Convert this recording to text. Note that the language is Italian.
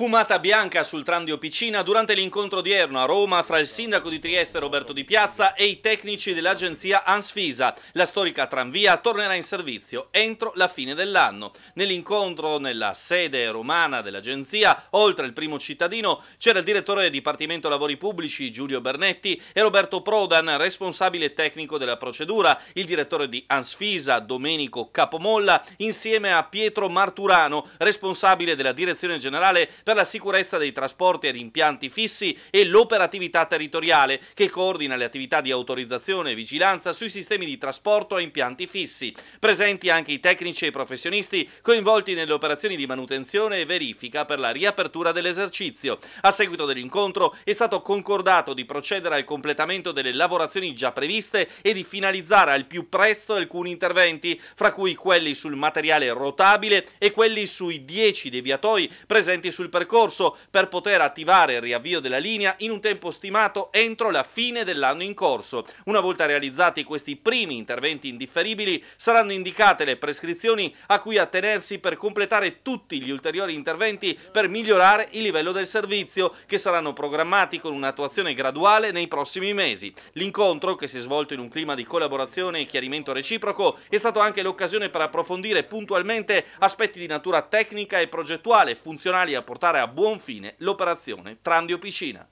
Fumata bianca sul tram di Opicina durante l'incontro odierno a Roma fra il sindaco di Trieste Roberto Di Piazza e i tecnici dell'agenzia Ansfisa. La storica tranvia tornerà in servizio entro la fine dell'anno. Nell'incontro nella sede romana dell'agenzia, oltre il primo cittadino, c'era il direttore del Dipartimento Lavori Pubblici Giulio Bernetti e Roberto Prodan, responsabile tecnico della procedura, il direttore di Ansfisa Domenico Capomolla, insieme a Pietro Marturano, responsabile della direzione generale per la sicurezza dei trasporti ad impianti fissi e l'operatività territoriale che coordina le attività di autorizzazione e vigilanza sui sistemi di trasporto a impianti fissi. Presenti anche i tecnici e i professionisti coinvolti nelle operazioni di manutenzione e verifica per la riapertura dell'esercizio. A seguito dell'incontro è stato concordato di procedere al completamento delle lavorazioni già previste e di finalizzare al più presto alcuni interventi, fra cui quelli sul materiale rotabile e quelli sui 10 deviatoi presenti sul percorso percorso per poter attivare il riavvio della linea in un tempo stimato entro la fine dell'anno in corso. Una volta realizzati questi primi interventi indifferibili saranno indicate le prescrizioni a cui attenersi per completare tutti gli ulteriori interventi per migliorare il livello del servizio che saranno programmati con un'attuazione graduale nei prossimi mesi. L'incontro, che si è svolto in un clima di collaborazione e chiarimento reciproco, è stato anche l'occasione per approfondire puntualmente aspetti di natura tecnica e progettuale funzionali a portare portare a buon fine l'operazione Trandio Piscina.